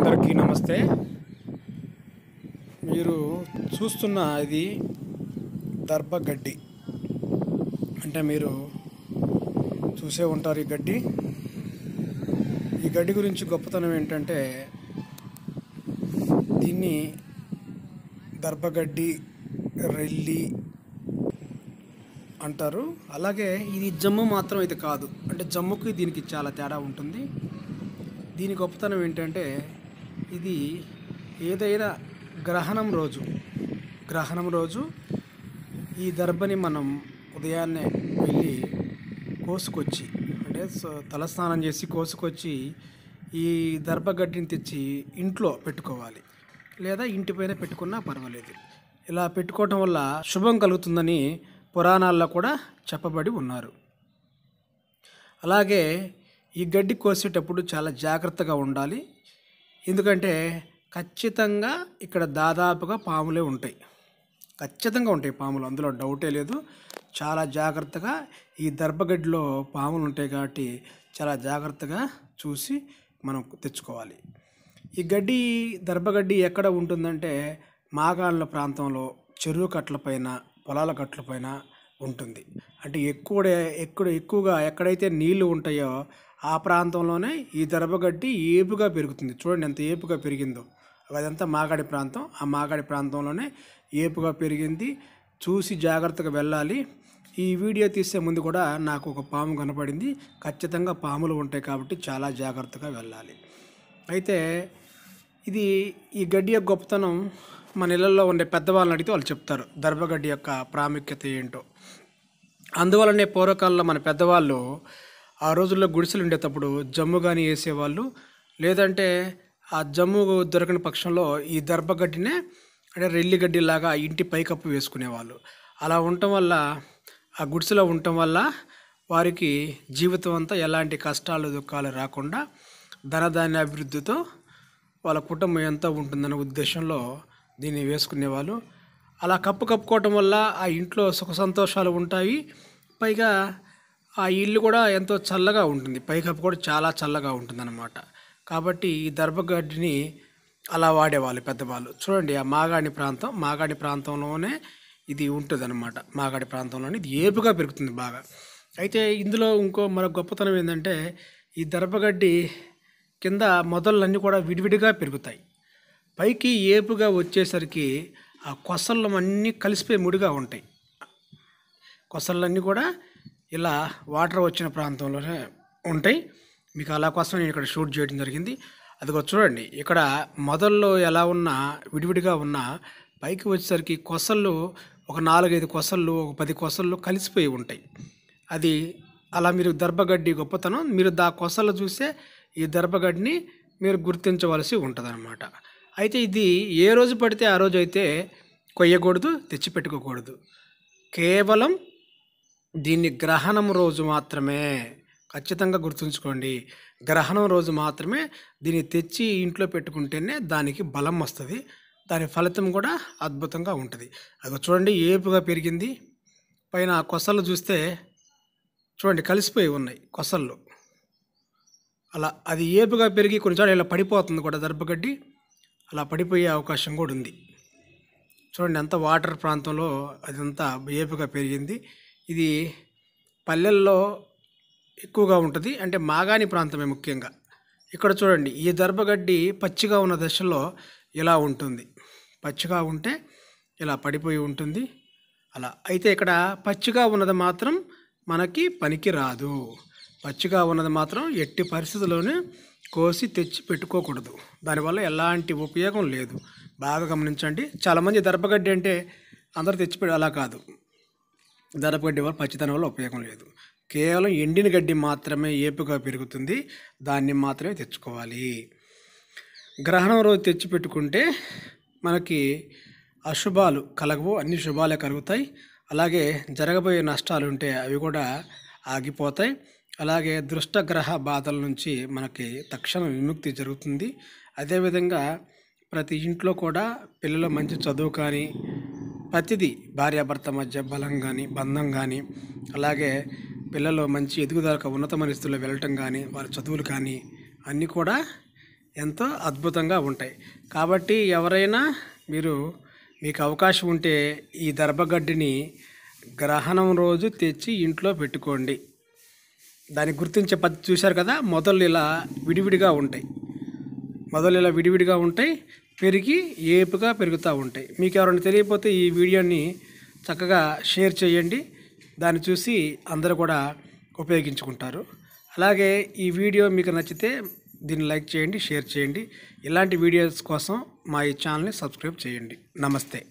అందరికీ నమస్తే మీరు చూస్తున్న ఇది దర్భగడ్డి అంటే మీరు చూసే ఉంటారు ఈ గడ్డి ఈ గడ్డి గురించి గొప్పతనం ఏంటంటే దీన్ని దర్భగడ్డి రెల్లి అంటారు అలాగే ఇది జమ్ము మాత్రం అయితే కాదు అంటే జమ్ముకి దీనికి చాలా తేడా ఉంటుంది దీని గొప్పతనం ఏంటంటే ఇది ఏదైనా గ్రహణం రోజు గ్రహణం రోజు ఈ దర్భని మనం ఉదయాన్నే వెళ్ళి కోసుకొచ్చి అంటే తలస్నానం చేసి కోసుకొచ్చి ఈ దర్భ గడ్డిని తెచ్చి ఇంట్లో పెట్టుకోవాలి లేదా ఇంటిపైన పెట్టుకున్నా పర్వాలేదు ఇలా పెట్టుకోవటం వల్ల శుభం కలుగుతుందని పురాణాల్లో కూడా చెప్పబడి ఉన్నారు అలాగే ఈ గడ్డి కోసేటప్పుడు చాలా జాగ్రత్తగా ఉండాలి ఎందుకంటే ఖచ్చితంగా ఇక్కడ దాదాపుగా పాములే ఉంటాయి ఖచ్చితంగా ఉంటాయి పాములు అందులో డౌటే లేదు చాలా జాగ్రత్తగా ఈ దర్భగడ్డిలో పాములు ఉంటాయి కాబట్టి చాలా జాగ్రత్తగా చూసి మనం తెచ్చుకోవాలి ఈ గడ్డి దర్భగడ్డి ఎక్కడ ఉంటుందంటే మాగాళ్ళ ప్రాంతంలో చెరువు కట్టలపైన పొలాల కట్టలపైన ఉంటుంది అంటే ఎక్కువ ఎక్కడ ఎక్కువగా ఎక్కడైతే నీళ్లు ఉంటాయో ఆ ప్రాంతంలోనే ఈ దర్భగడ్డి ఏపుగా పెరుగుతుంది చూడండి ఎంత ఏపుగా పెరిగిందో అదంతా మాగాడి ప్రాంతం ఆ మాగాడి ప్రాంతంలోనే ఏపుగా పెరిగింది చూసి జాగ్రత్తగా వెళ్ళాలి ఈ వీడియో తీసే ముందు కూడా నాకు ఒక పాము కనపడింది ఖచ్చితంగా పాములు ఉంటాయి కాబట్టి చాలా జాగ్రత్తగా వెళ్ళాలి అయితే ఇది ఈ గడ్డి యొక్క గొప్పతనం మన ఇళ్ళల్లో ఉండే పెద్దవాళ్ళని అడిగితే వాళ్ళు చెప్తారు దర్భగడ్డి యొక్క ప్రాముఖ్యత ఏంటో అందువలనే పూర్వకాలంలో మన పెద్దవాళ్ళు ఆ రోజుల్లో గుడిసెలు ఉండేటప్పుడు జమ్ము కానీ వేసేవాళ్ళు లేదంటే ఆ జమ్ము దొరకని పక్షంలో ఈ దర్భగడ్డినే అంటే రెల్లి గడ్డిలాగా ఇంటి పైకప్పు వేసుకునేవాళ్ళు అలా ఉండటం వల్ల ఆ గుడిసెలో ఉండటం వల్ల వారికి జీవితం అంతా ఎలాంటి కష్టాలు దుఃఖాలు రాకుండా ధనధాన్య అభివృద్ధితో వాళ్ళ కుటుంబం ఎంత ఉంటుందనే ఉద్దేశంలో దీన్ని వేసుకునేవాళ్ళు అలా కప్పు కప్పుకోవటం వల్ల ఆ ఇంట్లో సుఖ సంతోషాలు ఉంటాయి పైగా ఆ ఇల్లు కూడా ఎంతో చల్లగా ఉంటుంది పైకప్పు కూడా చాలా చల్లగా ఉంటుందన్నమాట కాబట్టి ఈ దర్భగడ్డిని అలా వాడేవాళ్ళు పెద్దవాళ్ళు చూడండి ఆ మాగాడి ప్రాంతం మాగాడి ప్రాంతంలోనే ఇది ఉంటుందన్నమాట మాగాడి ప్రాంతంలోనే ఇది ఏపుగా పెరుగుతుంది బాగా అయితే ఇందులో ఇంకో మరో గొప్పతనం ఏంటంటే ఈ దర్భగడ్డి కింద మొదళ్ళన్నీ కూడా విడివిడిగా పెరుగుతాయి పైకి ఏపుగా వచ్చేసరికి ఆ కొసళ్ళు అన్నీ కలిసిపోయి ముడిగా ఉంటాయి కొసళ్ళన్నీ కూడా ఇలా వాటర్ వచ్చిన ప్రాంతంలోనే ఉంటాయి మీకు అలా కోసం నేను ఇక్కడ షూట్ చేయడం జరిగింది అదిగో చూడండి ఇక్కడ మొదల్లో ఎలా ఉన్నా విడివిడిగా ఉన్నా పైకి వచ్చేసరికి కొసళ్ళు ఒక నాలుగైదు కొసళ్ళు ఒక పది కొసళ్ళు కలిసిపోయి ఉంటాయి అది అలా మీరు దర్భగడ్డి గొప్పతనం మీరు దా కొసలు చూసే ఈ దర్భగడ్డిని మీరు గుర్తించవలసి ఉంటుందన్నమాట అయితే ఇది ఏ రోజు పడితే ఆ రోజు అయితే కొయ్యకూడదు తెచ్చిపెట్టుకోకూడదు కేవలం దీన్ని గ్రహణం రోజు మాత్రమే ఖచ్చితంగా గుర్తుంచుకోండి గ్రహణం రోజు మాత్రమే దీన్ని తెచ్చి ఇంట్లో పెట్టుకుంటేనే దానికి బలం వస్తుంది దాని ఫలితం కూడా అద్భుతంగా ఉంటుంది అది చూడండి ఏపుగా పెరిగింది పైన కొసలు చూస్తే చూడండి కలిసిపోయి ఉన్నాయి కొసళ్ళు అలా అది ఏపుగా పెరిగి కొన్నిసార్లు ఇలా పడిపోతుంది కూడా దర్భగడ్డి అలా పడిపోయే అవకాశం కూడా ఉంది చూడండి అంత వాటర్ ప్రాంతంలో అదంతా ఏపుగా పెరిగింది ఇది పల్లెల్లో ఎక్కువగా ఉంటుంది అంటే మాగాణి ప్రాంతమే ముఖ్యంగా ఇక్కడ చూడండి ఈ దర్భగడ్డి పచ్చిగా ఉన్న దశలో ఇలా ఉంటుంది పచ్చిగా ఉంటే ఇలా పడిపోయి ఉంటుంది అలా అయితే ఇక్కడ పచ్చిగా ఉన్నది మాత్రం మనకి పనికి రాదు పచ్చిగా ఉన్నది మాత్రం ఎట్టి పరిస్థితుల్లోనే కోసి తెచ్చి పెట్టుకోకూడదు దానివల్ల ఎలాంటి ఉపయోగం లేదు బాగా గమనించండి చాలామంది దర్భగడ్డి అంటే అందరూ తెచ్చిపెట్టి అలా కాదు దరపు గడ్డి వల్ల పచ్చితనం వల్ల ఉపయోగం లేదు కేవలం ఎండిన గడ్డి మాత్రమే ఏపుగా పెరుగుతుంది దాన్ని మాత్రమే తెచ్చుకోవాలి గ్రహణం రోజు తెచ్చిపెట్టుకుంటే మనకి అశుభాలు కలగవు అన్ని శుభాలే కలుగుతాయి అలాగే జరగబోయే నష్టాలు ఉంటే అవి కూడా ఆగిపోతాయి అలాగే దృష్టగ్రహ బాధల నుంచి మనకి తక్షణ విముక్తి జరుగుతుంది అదేవిధంగా ప్రతి ఇంట్లో కూడా పిల్లలు మంచి చదువు కానీ ప్రతిదీ భార్యాభర్త మధ్య బలం కానీ బంధం కానీ అలాగే పిల్లలు మంచి ఎదుగుదలకు ఉన్నతమైన స్థితిలో వెళ్ళటం కానీ వారి చదువులు కానీ అన్నీ కూడా ఎంతో అద్భుతంగా ఉంటాయి కాబట్టి ఎవరైనా మీరు మీకు అవకాశం ఉంటే ఈ దర్భగడ్డిని గ్రహణం రోజు తెచ్చి ఇంట్లో పెట్టుకోండి దాన్ని గుర్తించే పద్ధతి చూశారు కదా మొదలు ఇలా విడివిడిగా ఉంటాయి మొదలు ఇలా విడివిడిగా ఉంటాయి పెరిగి ఏపుగా పెరుగుతూ ఉంటాయి మీకు ఎవరైనా తెలియకపోతే ఈ వీడియోని చక్కగా షేర్ చేయండి దాన్ని చూసి అందరూ కూడా ఉపయోగించుకుంటారు అలాగే ఈ వీడియో మీకు నచ్చితే దీన్ని లైక్ చేయండి షేర్ చేయండి ఇలాంటి వీడియోస్ కోసం మా ఈ ఛానల్ని సబ్స్క్రైబ్ చేయండి నమస్తే